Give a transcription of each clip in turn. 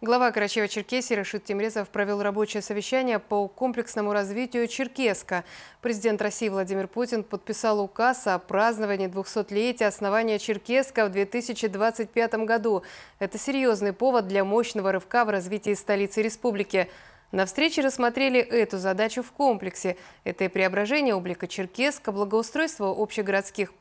Глава Карачаева-Черкесии Рашид Тимрезов провел рабочее совещание по комплексному развитию Черкеска. Президент России Владимир Путин подписал указ о праздновании 200-летия основания Черкеска в 2025 году. Это серьезный повод для мощного рывка в развитии столицы республики. На встрече рассмотрели эту задачу в комплексе. Это и преображение облика Черкеска, благоустройство общегородских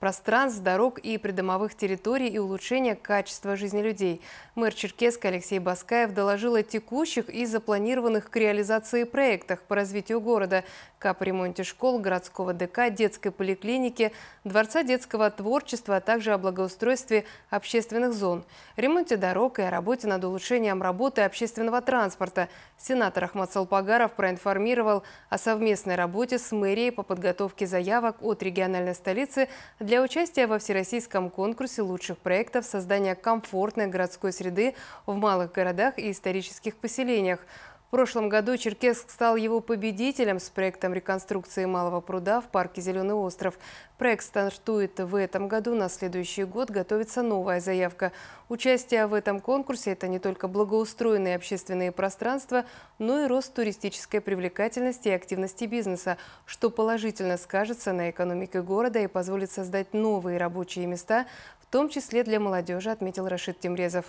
пространств, дорог и придомовых территорий и улучшения качества жизни людей. Мэр Черкеска Алексей Баскаев доложил о текущих и запланированных к реализации проектах по развитию города, капремонте школ, городского ДК, детской поликлиники, Дворца детского творчества, а также о благоустройстве общественных зон, ремонте дорог и о работе над улучшением работы общественного транспорта. Сенатор Ахмат Салпагаров проинформировал о совместной работе с мэрией по подготовке заявок от региональной столицы для участия во всероссийском конкурсе лучших проектов создания комфортной городской среды в малых городах и исторических поселениях – прошлом году Черкесск стал его победителем с проектом реконструкции Малого пруда в парке «Зеленый остров». Проект стартует в этом году. На следующий год готовится новая заявка. Участие в этом конкурсе – это не только благоустроенные общественные пространства, но и рост туристической привлекательности и активности бизнеса, что положительно скажется на экономике города и позволит создать новые рабочие места, в том числе для молодежи, отметил Рашид Темрезов.